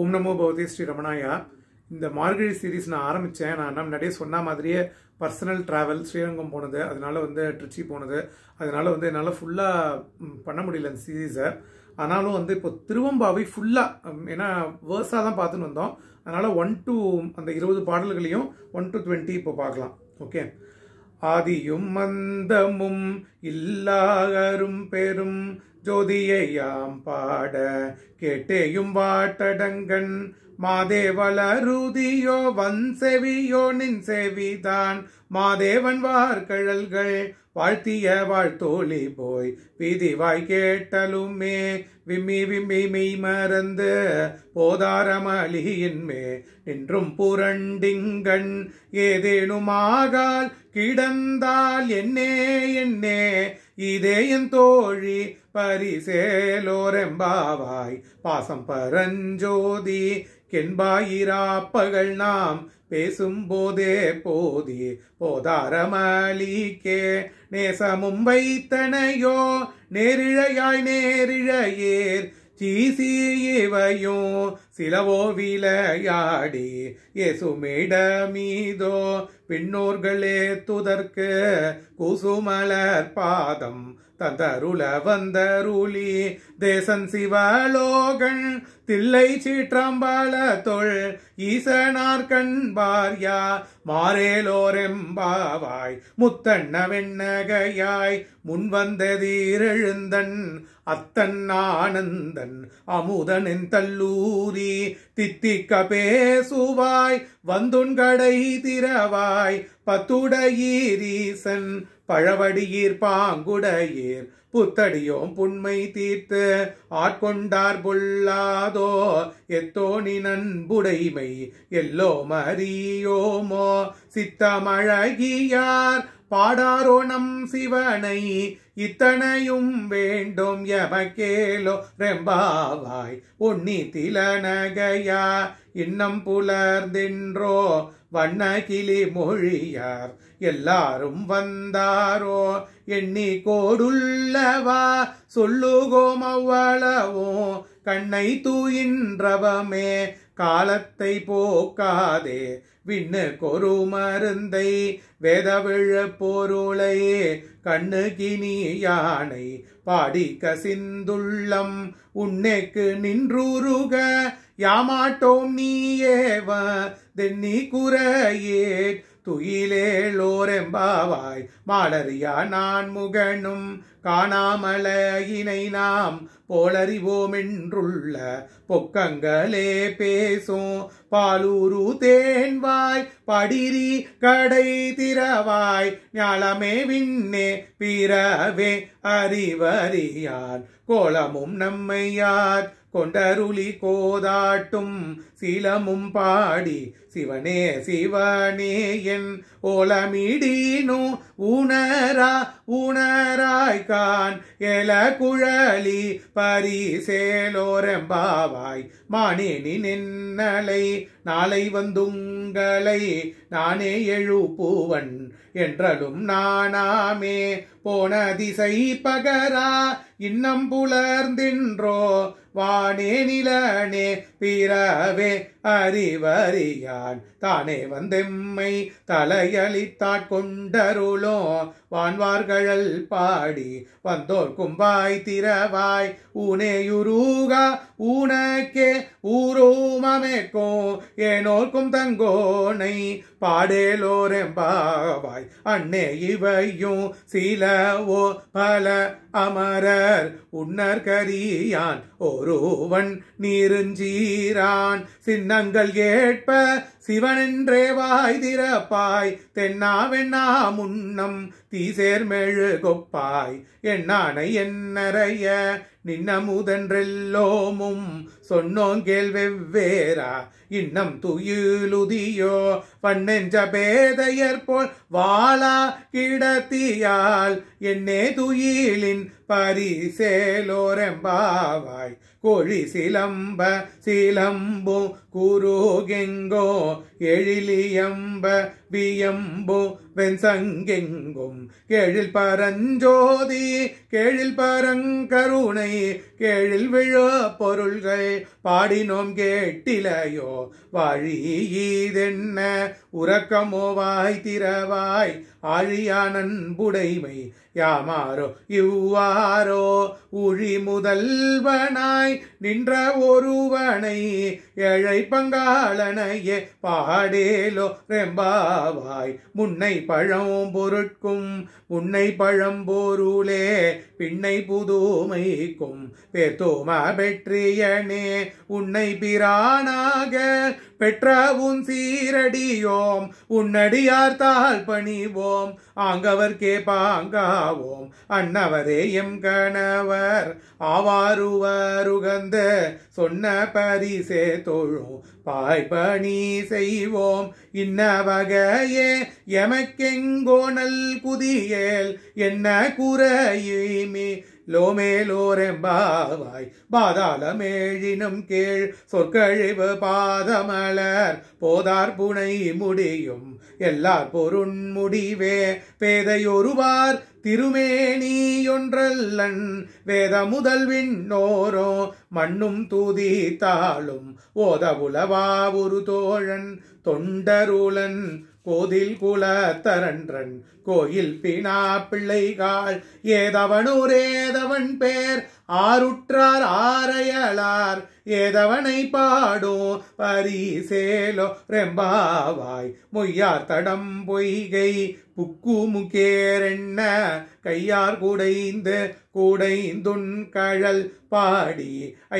ஓம் நமோ பவதி ஸ்ரீ ரமணாயா இந்த மார்கழி சீரீஸ் நான் ஆரம்பித்தேன் நான் முன்னாடியே சொன்ன மாதிரியே பர்சனல் ட்ராவல் ஸ்ரீரங்கம் போனது அதனால் வந்து ட்ரிச்சி போனது அதனால் வந்து என்னால் ஃபுல்லாக பண்ண முடியல இந்த சீரீஸை ஆனாலும் வந்து இப்போ திருவம்பாவை ஃபுல்லாக ஏன்னா வேர்ஸாக தான் பார்த்துன்னு வந்தோம் அதனால் ஒன் டு அந்த இருபது பாடல்களையும் ஒன் டு டுவெண்ட்டி இப்போ பார்க்கலாம் ஓகே ஆதியும் மந்தமும் இல்லாகரும் பெரும் ஜோதியையாம் பாட கேட்டேயும் வாட்டடங்கன் மாதேவலருதியோ வன் செவியோ நின் செவிதான் மாதேவன் வார்கழல்கள் வாழ்த்திய வாழ்த்தோழி போய் விதிவாய் கேட்டலுமே விம்மி விம்மி மெய் மறந்து போதாரமளியின்மே நின்றும் புரண்டிங்கண் ஏதேனுமாகால் கிடந்தால் என்னே என்னே ഇതേ എൻ തോഴി പരിസേലോരെമ്പാവായി പാസം പരഞ്ജ്യോതി நாம் பேசும் போதே போதி போதாரமளிக்கே நேசமும் வைத்தனையோ நேரிழையாய் நேரிழையேர் ಚೀಸಿಯೆವೆಯೋ சிலவோ விளையாடி எசுமிடமீதோ பின்னோர்களே துதற்கு கூசுமலர் பாதம் தந்தருள வந்தருளி தேசன் சிவலோகன் தில்லை சீற்றம்பால தொல் ஈசனார் கண்பார் யா மாறேலோரெம்பாவாய் முத்தண்ண வெண்ணகையாய் முன்வந்ததீரெழுந்தன் அத்தன் ஆனந்தன் அமுதனின் தல்லூரி தித்திக்க பேசுவாய் வந்துண்கடை திறவாய் பத்துடையீரீசன் பழவடியீர் பாங்குடையீர் புத்தடியோம் புண்மை தீர்த்து ஆட்கொண்டார் பொல்லாதோ எத்தோணி நண்புடைமை எல்லோ மறியோமோ சித்தமழகியார் பாடாரோ நம் சிவனை இத்தனையும் வேண்டும் எமக்கேலோ ரெம்பாவாய் உன்னி திலநகையா இன்னம் புலர்தென்றோ வண்ணகிலி மொழியார் எல்லாரும் வந்தாரோ எண்ணி கோடுள்ளவா சொல்லுகோம் அவ்வளவோ கண்ணை தூயின்றவமே காலத்தை போக்காதே விண்ணு கொரு மருந்தை வேதவிழ பொருளையே கண்ணு கினி யானை பாடி கசிந்துள்ளம் உன்னைக்கு நின்றுருக யாமாட்டோம் நீயேவ தென்னி குறையேட் துயிலேளோரெம்பாவாய் மாலரியா நான் முகனும் காணாமலையினை நாம் போலறிவோமென்றுள்ள பொக்கங்களே பேசும் பாலூரு தேன்வாய் படிரி கடை திறவாய் ஞாலமே விண்ணே பிறவே அறிவறியான் கோலமும் நம்மையார் கொண்டருளி கோதாட்டும் சீலமும் பாடி சிவனே சிவனே என் ஓலமிடீனு உணரா உணராய்கான் எல குழலி பரிசேலோரம்பாவாய் மானேனி நின்னலை நாளை வந்துங்களை நானே எழுப்புவன் என்றலும் நானாமே போன திசை பகரா இன்னம் புலர்ந்தின்றோ வானே நிலனே பிறவே அறிவறியான் தானே வந்தெம்மை தலையளித்தாட் கொண்டருளோ வான்வார்களல் பாடி வந்தோர் கும்பாய் திறவாய் ஊனேயுருகா ஊனக்கே ஊரோமமேக்கும் ஏனோர்க்கும் தங்கோனை பாடேலோரெம்பாவாய் அண்ணே இவையும் சிலவோ பல அமர உண்ணர் உண்ணர் கரியான் ஒருவன் நீருஞ்சீரான் சின்னங்கள் ஏற்ப சிவனின்றே வாய் திறப்பாய் தென்னாவெண்ணா முன்னம் தீசேர்மெழு கொப்பாய் என்னானை என்னறைய நின்னமுதன்றெல்லோமும் சொன்னோங்கேல் வெவ்வேறா இன்னம் துயிலுதியோ பண்ணெஞ்ச பேதையர் போல் வாழா கிடத்தியால் என்னே துயிலின் பரிசேலோரெம்பாவாய் பொழி சிலம்ப சிலம்போ குருகெங்கோ எழிலியம்ப வியம்போ வெண்சங்கெங்கும் கேழில் பரஞ்சோதி கேழில் பரங்கருணை கேழில் விழ பொருள்கள் பாடினோம் கேட்டிலையோ வழியீதென்ன உறக்கமோ வாய் திறவாய் ஆழியான அன்புடைமை யாமாரோ இவ்வாரோ உழி முதல்வனாய் நின்ற ஒருவனை ஏழை பங்காளனையே பாடேலோ ரெம்பாவாய் முன்னை பழம் பொருட்கும் முன்னை பழம் பொருளே பின்னை புதுமைக்கும் பேத்தோமா பெற்றியனே உன்னை பிரானாக பெற்ற உன் சீரடியோம் உன்னடியார் தால் பணிவோம் ஆங்கவர் கேப்பாங்காவோம் அன்னவரே எம் கணவர் ஆவாருவருக உகந்த சொன்ன பரிசே தொழும் பாய்பணி செய்வோம் இன்ன வகையே எமக்கெங்கோ நல் குதியேல் என்ன குறையுமே லோமேலோரெம்பாவாய் பாதாளமேழினும் கேள் சொற்கழிவு பாதமலர் போதார் புனை முடியும் எல்லார் பொருண் முடிவே பேதையொருவார் திருமேனியொன்றல்லன் வேத முதல்வின் நோரோ மண்ணும் தூதித்தாளும் ஓத உலவாவுரு தோழன் தொண்டருளன் கோதில் குல தரன்றன் கோயில் பினா பிள்ளைகாள் ஏதவனூர் ஏதவன் பேர் ஆருற்றார் ஆரையலார் ஏதவனை பாடோ பரிசேலோ ரெம்பாவாய் முய்யார் தடம் பொய்கை புக்கு முகேரெண்ண கையார் குடைந்து குடைந்துண் கழல் பாடி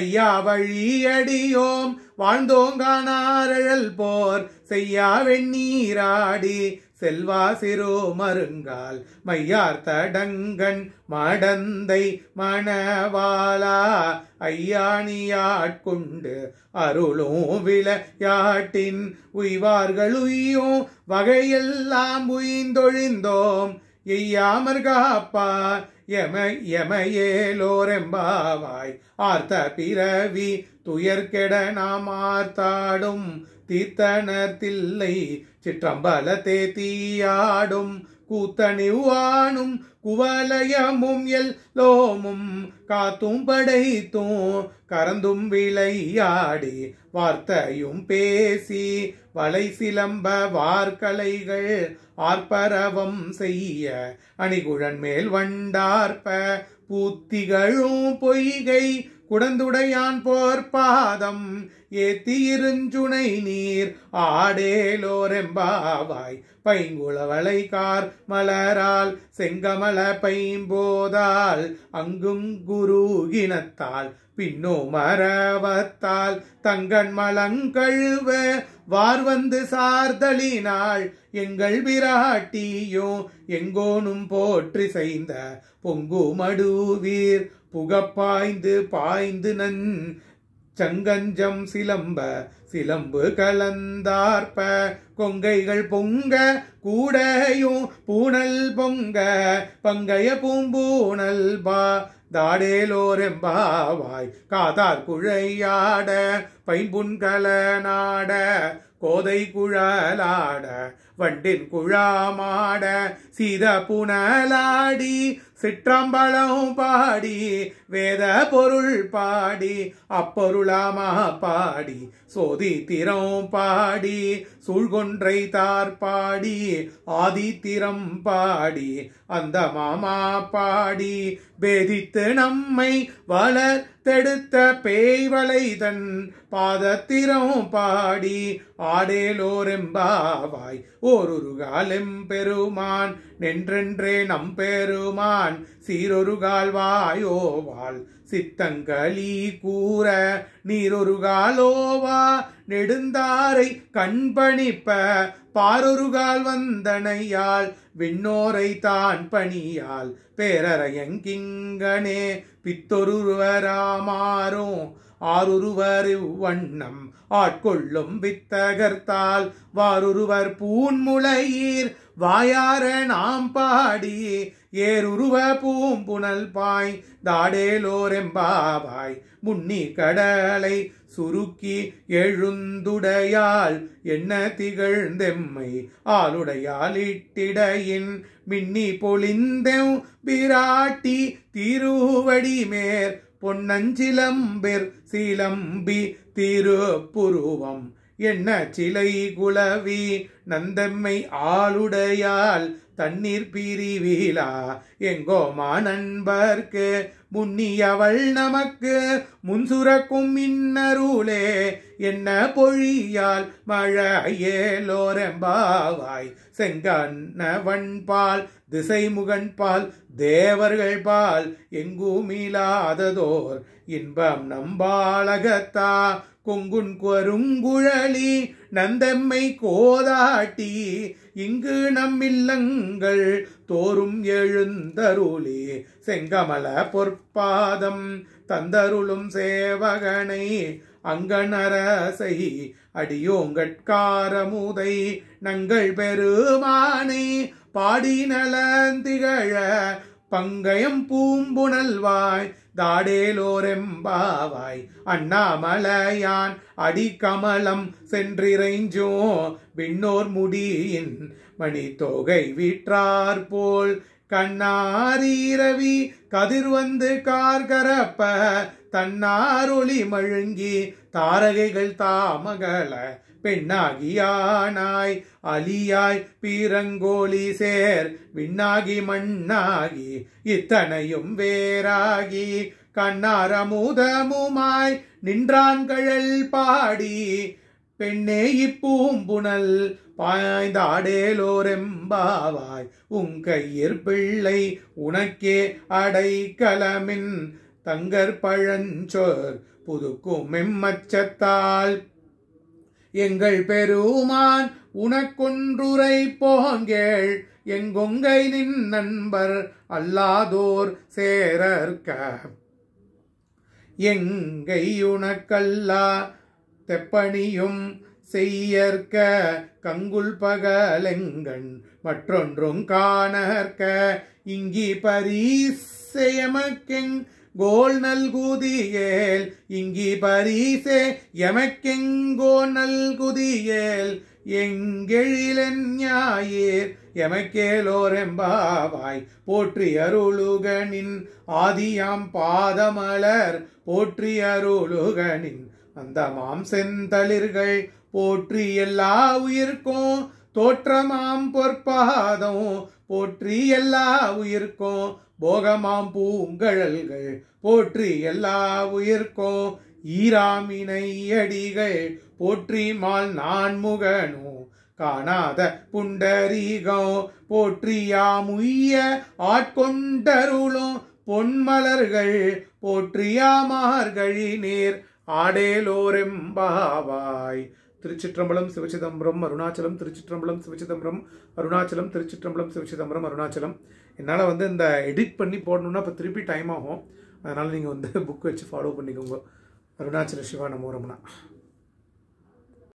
ஐயா வழியடியோம் வாழ்ந்தோங்கானாரழல் போர் செய்யா வெண்ணீராடி செல்வா சிறு மருங்கால் மையார் தடங்கண் மடந்தை மணவாலா ஐயாணியாட்கொண்டு அருளும் விளையாட்டின் உய்வார்கள் உய்யும் வகையெல்லாம் உயிந்தொழிந்தோம் எய்யாமற் காப்பார் எம எமையேலோரெம்பாவாய் ஆர்த்த பிறவி துயர்கெட நாம் ஆர்த்தாடும் தீர்த்தனர் தில்லை சிற்றம்பலத்தே தீயாடும் வானும் குவலயமும் எல்லோமும் காத்தும் படைத்தும் கரந்தும் விளையாடி வார்த்தையும் பேசி வலை சிலம்ப வார்கலைகள் ஆர்ப்பரவம் செய்ய அணிகுழன் மேல் வண்டார்ப்ப பூத்திகளும் பொய்கை குடந்துடையான் போர் பாதம் ஏத்தி இருஞ்சுனை நீர் ஆடேலோரெம்பாவாய் பைங்குளவளை கார் மலரால் செங்கமல பைம்போதால் அங்கும் குருகினத்தால் பின்னோ மரவத்தால் தங்கண் மலங்கழுவ வார்வந்து சார்தலினாள் எங்கள் விராட்டியும் எங்கோனும் போற்றி செய்த பொங்கு மடுவீர் புகப்பாய்ந்து பாய்ந்து நன் சங்கஞ்சம் சிலம்ப சிலம்பு கலந்தார்ப்ப கொங்கைகள் பொங்க கூடையும் பூனல் பொங்க பங்கைய பூம்பூனல் பா தாடேலோரெம்பாவாய் காதார் குழையாட பைம்புண்கல நாட கோதை குழலாட வண்டின் குழாமாட சீத புனலாடி சிற்றம்பளம் பாடி வேத பொருள் பாடி அப்பொருளாமா பாடி சோதி திறம் பாடி சூழ்கொன்றை தார் பாடி ஆதி திறம் பாடி அந்த மாமா பாடி பேதித்து நம்மை வளர் தெடுத்த பேய்வளைதன் பாதத்திரம் பாடி ஆடேலோரெம்பாவாய் ஓரொரு பெருமான் நின்றென்றே நம்பெருமான் சீரொரு கால்வாயோவாள் சித்தங்களி கூற நீரொரு காலோவா நெடுந்தாரை கண்பணிப்ப பாரொரு கால் வந்தனையால் விண்ணோரை தான் பணியால் பேரரையங்கிங்கனே பித்தொருவராமாரோ ஆருருவர் வண்ணம் ஆட்கொள்ளும் வித்தகர்த்தால் வாருருவர் பூன்முளையீர் வாயார நாம் பாடி ஏருருவ பூம்புணல் பாய் தாடேலோரெம்பாவாய் முன்னி கடலை சுருக்கி எழுந்துடையால் என்ன திகழ்ந்தெம்மை ஆளுடையால் இட்டிடையின் மின்னி பொழிந்தெவ் பிராட்டி திருவடி மேர் பொன்னஞ்சிலம்பெர் சீலம்பி திருப்புருவம் என்ன சிலை குலவி நந்தம்மை ஆளுடையால் தண்ணீர் பீரிவீலா எங்கோமா நண்பர்க்கு முன்னியவள் நமக்கு முன்சுரக்கும் இன்னருளே என்ன பொழியால் மழையேலோரம்பாவாய் திசைமுகன் திசைமுகன்பால் தேவர்கள் பால் மீளாததோர் இன்பம் நம்பாலகத்தா கொங்குன் குருங்குழலி நந்தம்மை கோதாட்டி இங்கு நம் இல்லங்கள் தோறும் எழுந்தருளி செங்கமல பொற்பாதம் தந்தருளும் சேவகனை அங்கனரசை அடியோங்கட்காரமுதை நங்கள் பெருமானை பாடி நலந்திகழ பங்கயம் பூம்புணல்வாய் தாடேலோரெம்பாவாய் அண்ணாமலையான் அடிக்கமலம் சென்றிறைஞ்சோ விண்ணோர் முடியின் மணித்தொகை வீற்றார் போல் கண்ணாரீரவி கதிர் வந்து கார்கரப்ப தன்னாரொளி மழுங்கி தாரகைகள் தாமகல பெண்ணாகியானாய் அலியாய் பீரங்கோலி சேர் விண்ணாகி மண்ணாகி இத்தனையும் வேறாகி கண்ணாரமுதமுமாய் நின்றான் கழல் பாடி பெண்ணே இப்பூம்புணல் பாய்ந்தாடேலோரெம்பாவாய் உங்கையிற் பிள்ளை உனக்கே அடைக்கலமின் தங்கர் பழஞ்சொர் புதுக்கும் மெம்மச்சத்தால் எங்கள் பெருமான் உனக்கொன்றுரை போங்கேள் எங்கொங்கை நின் நண்பர் அல்லாதோர் சேரற்க எங்கை உனக்கல்லா தெப்பணியும் செய்யற்க கங்குல் பகலெங்கண் மற்றொன்றும் காணற்க இங்கி பரிசெயமக்கெங் கோல் நல்குதியேல் இங்கி பரிசே எமக்கெங்கோ நல்குதியேல் எங்கெழிலன் ஞாயிர் எமக்கேலோரெம்பாவாய் போற்றி அருளுகனின் ஆதியாம் பாதமலர் போற்றி அருளுகனின் மாம் செந்தளிர்கள் போற்றி எல்லா உயிர்க்கும் தோற்றமாம் பொற்பாதம் போற்றி எல்லா உயிர்க்கும் போகமாம் பூங்கழல்கள் போற்றி எல்லா உயிர்க்கோ ஈராமினை அடிகள் போற்றி மால் நான் முகனோ காணாத புண்டரீகோ போற்றியாமுய்ய ஆட்கொண்டருளும் பொன்மலர்கள் போற்றியாமார்கழி நீர் ஆடேலோரெம்பாவாய் திருச்சிற்றம்பலம் சிவச்சிதம்பரம் அருணாச்சலம் திருச்சிற்றம்பலம் சிவச்சிதம்பரம் அருணாச்சலம் திருச்சிற்றம்பலம் சிவச்சிதம்பரம் அருணாச்சலம் என்னால் வந்து இந்த எடிட் பண்ணி போடணுன்னா இப்போ திருப்பி டைம் ஆகும் அதனால் நீங்கள் வந்து புக் வச்சு ஃபாலோ பண்ணிக்கோங்க அருணாச்சல சிவா நம்ம ரமணா